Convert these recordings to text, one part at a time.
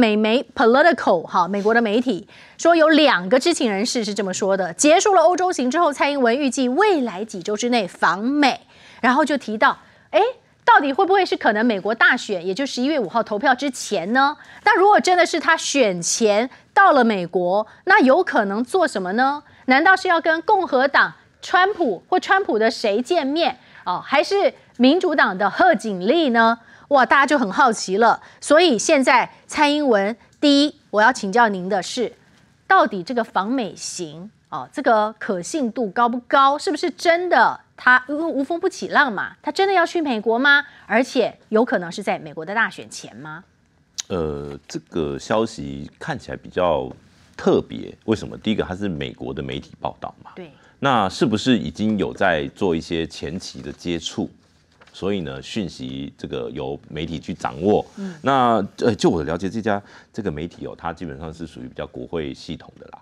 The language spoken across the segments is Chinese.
美媒 Political 哈，美国的媒体说有两个知情人士是这么说的，结束了欧洲行之后，蔡英文预计未来几周之内访美，然后就提到，哎，到底会不会是可能美国大选，也就是十一月五号投票之前呢？那如果真的是他选前到了美国，那有可能做什么呢？难道是要跟共和党川普或川普的谁见面啊？还是民主党的贺锦丽呢？哇，大家就很好奇了。所以现在蔡英文，第一，我要请教您的是，到底这个访美行哦，这个可信度高不高？是不是真的？他因为无风不起浪嘛，他真的要去美国吗？而且有可能是在美国的大选前吗？呃，这个消息看起来比较特别。为什么？第一个，它是美国的媒体报道嘛。对。那是不是已经有在做一些前期的接触？所以呢，讯息这个由媒体去掌握。嗯，那呃，就我的了解，这家这个媒体哦，它基本上是属于比较国会系统的啦。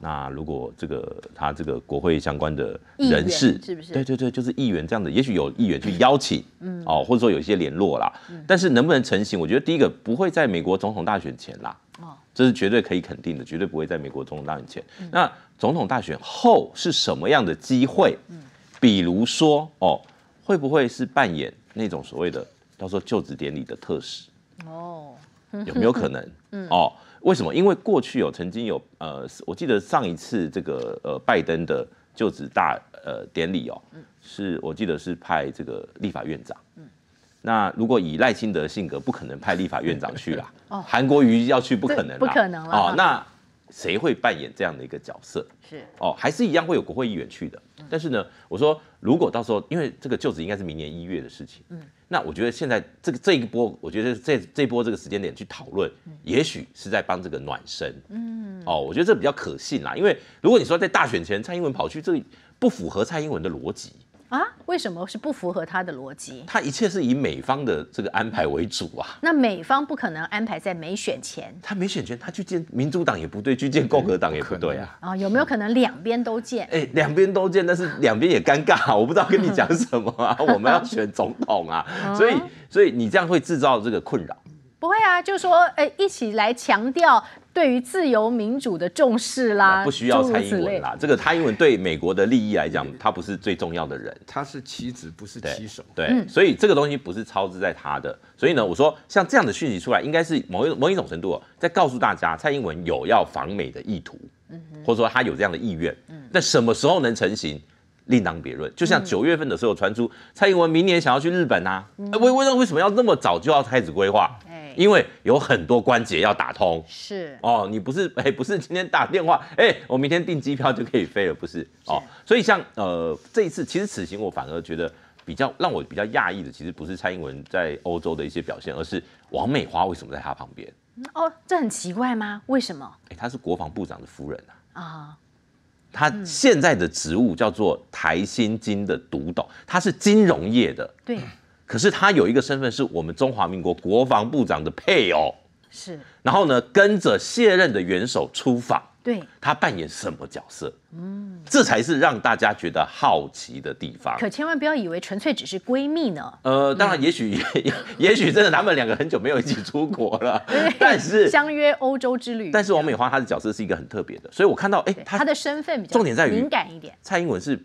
那如果这个他这个国会相关的人士，是不是？对对对，就是议员这样的，也许有议员去邀请，嗯，哦，或者说有一些联络啦。嗯。但是能不能成型？我觉得第一个不会在美国总统大选前啦。哦。这是绝对可以肯定的，绝对不会在美国总统大选前。那总统大选后是什么样的机会？嗯。比如说哦。会不会是扮演那种所谓的叫做就职典礼的特使？哦，有没有可能？嗯，哦，为什么？因为过去有曾经有呃，我记得上一次这个呃拜登的就职大呃典礼哦，是我记得是派这个立法院长。嗯，那如果以赖清德的性格，不可能派立法院长去啦。哦，韩国瑜要去不可能，不可能了。哦，那。谁会扮演这样的一个角色？是哦，还是一样会有国会议员去的。但是呢，我说如果到时候，因为这个就职应该是明年一月的事情。嗯，那我觉得现在这个这一波，我觉得这这波这个时间点去讨论，也许是在帮这个暖身。嗯，哦，我觉得这比较可信啦。因为如果你说在大选前蔡英文跑去，这不符合蔡英文的逻辑。啊，为什么是不符合他的逻辑？他一切是以美方的这个安排为主啊。那美方不可能安排在没选前，他没选前，他去见民主党也不对，去见共和党也不对啊。啊，有没有可能两边都见？哎，两边都见，但是两边也尴尬。我不知道跟你讲什么啊，我们要选总统啊，所以所以你这样会制造这个困扰。不会啊，就是说，哎，一起来强调。对于自由民主的重视啦，不需要蔡英文啦。这个蔡英文对美国的利益来讲，他不是最重要的人，他是棋子，不是棋手。对，所以这个东西不是操之在他的。所以呢，我说像这样的讯息出来，应该是某一某一种程度在告诉大家，蔡英文有要防美的意图，或者说他有这样的意愿。那什么时候能成型，另当别论。就像九月份的时候传出蔡英文明年想要去日本啦，哎，为为什么为什么要那么早就要开始规划？因为有很多关节要打通，是哦，你不是 哎，不是今天打电话，哎，我明天订机票就可以飞了，不是哦，所以像呃这一次，其实此行我反而觉得比较让我比较讶异的，其实不是蔡英文在欧洲的一些表现，而是王美花为什么在她旁边？哦，这很奇怪吗？为什么？哎，她是国防部长的夫人啊。啊，她现在的职务叫做台新金的独董，她是金融业的。对。可是他有一个身份，是我们中华民国国防部长的配偶，是。然后呢，跟着卸任的元首出访，对，他扮演什么角色？嗯，这才是让大家觉得好奇的地方。可千万不要以为纯粹只是闺蜜呢。呃，当然，也许 也许真的他们两个很久没有一起出国了，但是相约欧洲之旅。但是王美花她的角色是一个很特别的，所以我看到，哎，她的身份比较重点在于敏感一点。蔡英文是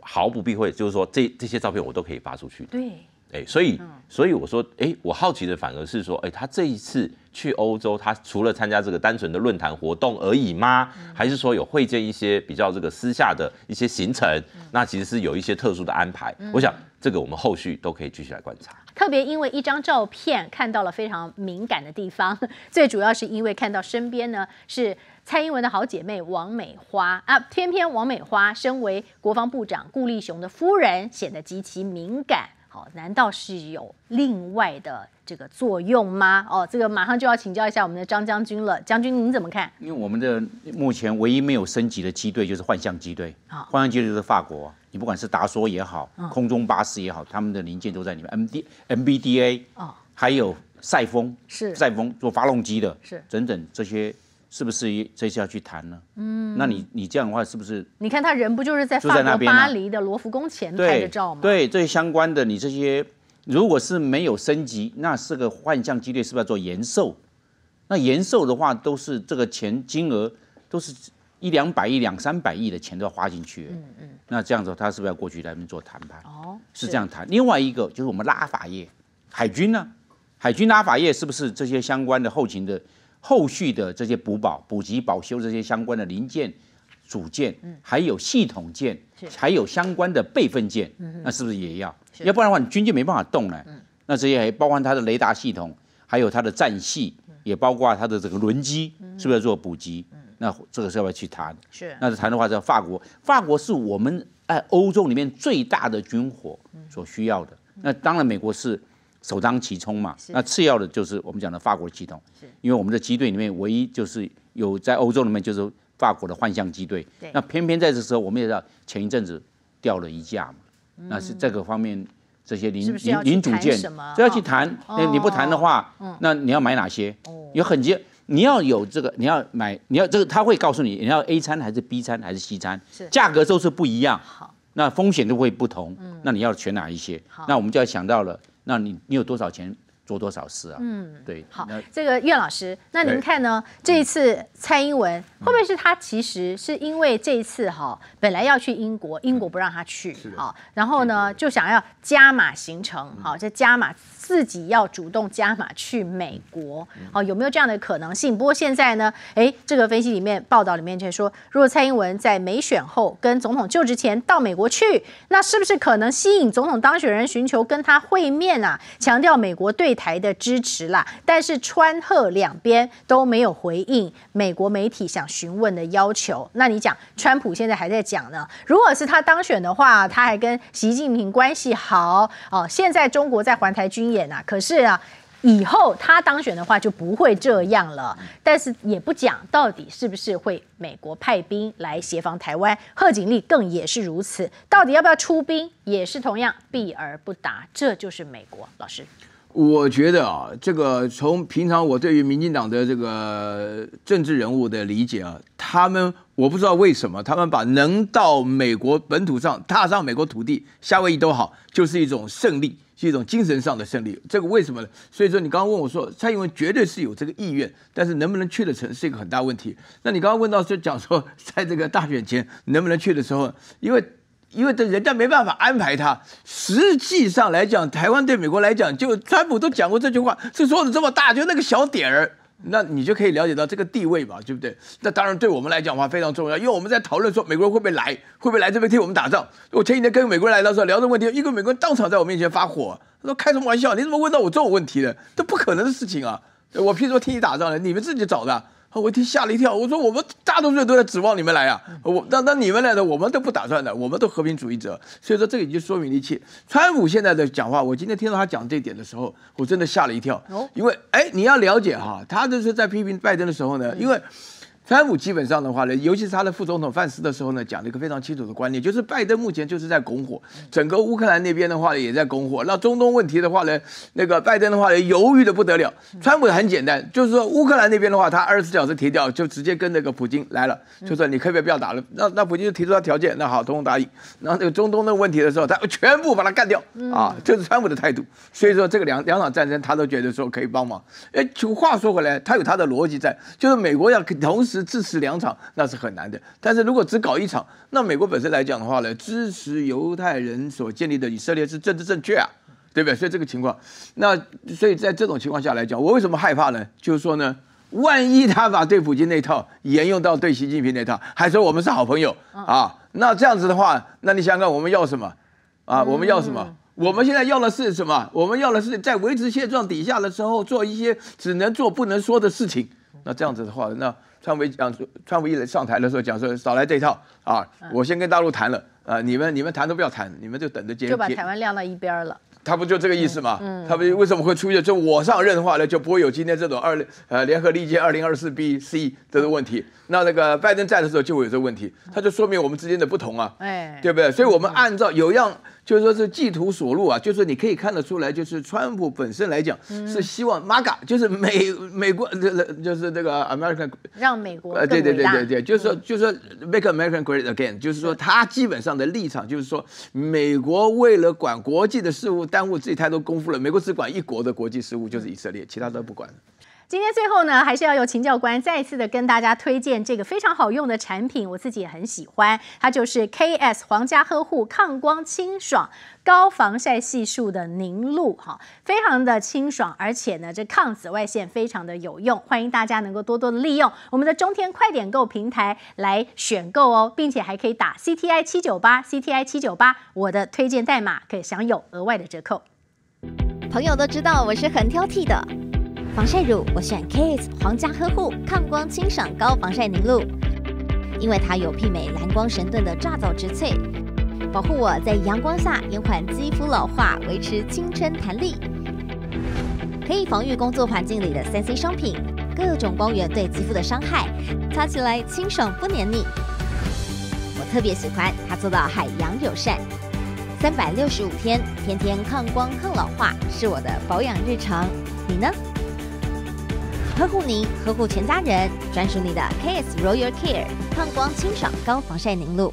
毫不避讳，就是说这这些照片我都可以发出去。对。哎，所以，所以我说，哎，我好奇的反而是说，哎，他这一次去欧洲，他除了参加这个单纯的论坛活动而已吗？还是说有会见一些比较这个私下的一些行程？那其实是有一些特殊的安排。我想，这个我们后续都可以继续来观察。特别因为一张照片看到了非常敏感的地方，最主要是因为看到身边呢是蔡英文的好姐妹王美花啊，偏偏王美花身为国防部长顾立雄的夫人，显得极其敏感。好，难道是有另外的这个作用吗？哦，这个马上就要请教一下我们的张将军了，将军您怎么看？因为我们的目前唯一没有升级的机队就是幻象机队，啊，幻象机队是法国，你不管是达索也好，空中巴士也好，他们的零件都在里面，M D M B D A，哦，还有赛风，是赛风做发动机的，是整整这些。是不是这次要去谈呢？嗯，那你你这样的话是不是？你看他人不就是在法国巴黎的罗浮宫前拍的照吗？对，这些相关的你这些，如果是没有升级，那是个幻象机率是不是要做延寿？那延寿的话，都是这个钱金额，都是一两百亿、两三百亿的钱都要花进去。嗯嗯，那这样子他是不是要过去那边做谈判？哦，是这样谈。另外一个就是我们拉法业，海军呢，海军拉法业是不是这些相关的后勤的？后续的这些补保、补给、保修这些相关的零件、组件，还有系统件，还有相关的备份件，那是不是也要？要不然的话，军舰没办法动呢。那这些包括它的雷达系统，还有它的战系，也包括它的这个轮机，是不是要做补给？那这个是要去谈。是。那谈的话，在法国，法国是我们哎欧洲里面最大的军火所需要的。那当然，美国是。首当其冲嘛，那次要的就是我们讲的法国的系统，因为我们的机队里面唯一就是有在欧洲里面就是法国的幻象机队，那偏偏在这时候我们也知道前一阵子掉了一架嘛，那是这个方面这些零零零主件，所以要去谈，那你不谈的话，那你要买哪些？有很接，你要有这个你要买你要这个他会告诉你你要 A 餐还是 B 餐还是 C 餐，价格都是不一样，那风险都会不同，那你要选哪一些？那我们就要想到了。那你你有多少钱？做多少事啊？嗯，对，好，这个岳老师，那您看呢？这一次蔡英文会不会是他其实是因为这一次哈，本来要去英国，英国不让他去，好，然后呢就想要加码行程，好，这加码自己要主动加码去美国，好，有没有这样的可能性？不过现在呢，哎，这个分析里面报道里面却说，如果蔡英文在美选后跟总统就职前到美国去，那是不是可能吸引总统当选人寻求跟他会面啊？强调美国对。台的支持啦，但是川贺两边都没有回应美国媒体想询问的要求。那你讲川普现在还在讲呢，如果是他当选的话，他还跟习近平关系好哦。现在中国在环台军演啊，可是啊，以后他当选的话就不会这样了。但是也不讲到底是不是会美国派兵来协防台湾，贺锦丽更也是如此，到底要不要出兵也是同样避而不答。这就是美国老师。我觉得啊，这个从平常我对于民进党的这个政治人物的理解啊，他们我不知道为什么他们把能到美国本土上踏上美国土地，夏威夷都好，就是一种胜利，是一种精神上的胜利。这个为什么呢？所以说你刚刚问我说，蔡英文绝对是有这个意愿，但是能不能去得成是一个很大问题。那你刚刚问到就讲说，在这个大选前能不能去的时候，因为。因为这人家没办法安排他。实际上来讲，台湾对美国来讲，就川普都讲过这句话，是说的这么大，就那个小点儿，那你就可以了解到这个地位嘛，对不对？那当然对我们来讲话非常重要，因为我们在讨论说，美国人会不会来，会不会来这边替我们打仗。我前几天跟美国人来的时候聊这个问题，一个美国人当场在我面前发火，他说：“开什么玩笑？你怎么问到我这种问题的？这不可能的事情啊！我凭什么替你打仗呢？你们自己找的。”我一听吓了一跳，我说我们大多数人都在指望你们来啊，我那那你们来的，我们都不打算的，我们都和平主义者，所以说这个已经说明了一切。川普现在的讲话，我今天听到他讲这一点的时候，我真的吓了一跳，因为哎，你要了解哈，他就是在批评拜登的时候呢，因为。川普基本上的话呢，尤其是他的副总统范斯的时候呢，讲了一个非常清楚的观念，就是拜登目前就是在拱火，整个乌克兰那边的话呢也在拱火，那中东问题的话呢，那个拜登的话呢犹豫的不得了。川普很简单，就是说乌克兰那边的话，他二十四小时提掉就直接跟那个普京来了，就说你可不可以不要打了？那那普京就提出他条件，那好，通通答应。然后那个中东的问题的时候，他全部把他干掉啊，这是川普的态度。所以说这个两两场战争，他都觉得说可以帮忙。哎，就话说回来，他有他的逻辑在，就是美国要同时。支持两场那是很难的，但是如果只搞一场，那美国本身来讲的话呢，支持犹太人所建立的以色列是政治正确啊，对不对？所以这个情况，那所以在这种情况下来讲，我为什么害怕呢？就是说呢，万一他把对普京那套沿用到对习近平那套，还说我们是好朋友啊，那这样子的话，那你想看我们要什么啊？我们要什么？我们现在要的是什么？我们要的是在维持现状底下的时候做一些只能做不能说的事情。那这样子的话，那川维讲，川维一来上台的时候讲说，少来这一套啊！我先跟大陆谈了啊，你们你们谈都不要谈，你们就等着接。就把台湾晾到一边了。他不就这个意思嘛？他不为什么会出现？就我上任的话呢，就不会有今天这种二呃联合利剑二零二四 B C 这个问题。那那个拜登在的时候就会有这个问题，他就说明我们之间的不同啊，哎，对不对？所以我们按照有样就是说是计图所录啊，就是你可以看得出来，就是川普本身来讲是希望 MAGA，就是美美国就是那个 America 让美国对对对对对，就是说就是说 make America great again，就是说他基本上的立场就是说美国为了管国际的事务，但耽误自己太多功夫了。美国只管一国的国际事务，就是以色列，其他都不管。今天最后呢，还是要由秦教官再一次的跟大家推荐这个非常好用的产品，我自己也很喜欢，它就是 K S 皇家呵护抗光清爽高防晒系数的凝露，哈，非常的清爽，而且呢，这抗紫外线非常的有用，欢迎大家能够多多的利用我们的中天快点购平台来选购哦，并且还可以打 C T I 七九八 C T I 七九八，我的推荐代码可以享有额外的折扣。朋友都知道我是很挑剔的。防晒乳，我选 Kiss 皇家呵护抗光清爽高防晒凝露，因为它有媲美蓝光神盾的抓藻植萃，保护我在阳光下延缓肌肤老化，维持青春弹力，可以防御工作环境里的三 C 商品、各种光源对肌肤的伤害，擦起来清爽不黏腻。我特别喜欢它做到海洋友善，三百六十五天天天抗光抗老化，是我的保养日常。你呢？呵护您，呵护全家人，专属你的 k s Royal Care 抗光清爽高防晒凝露。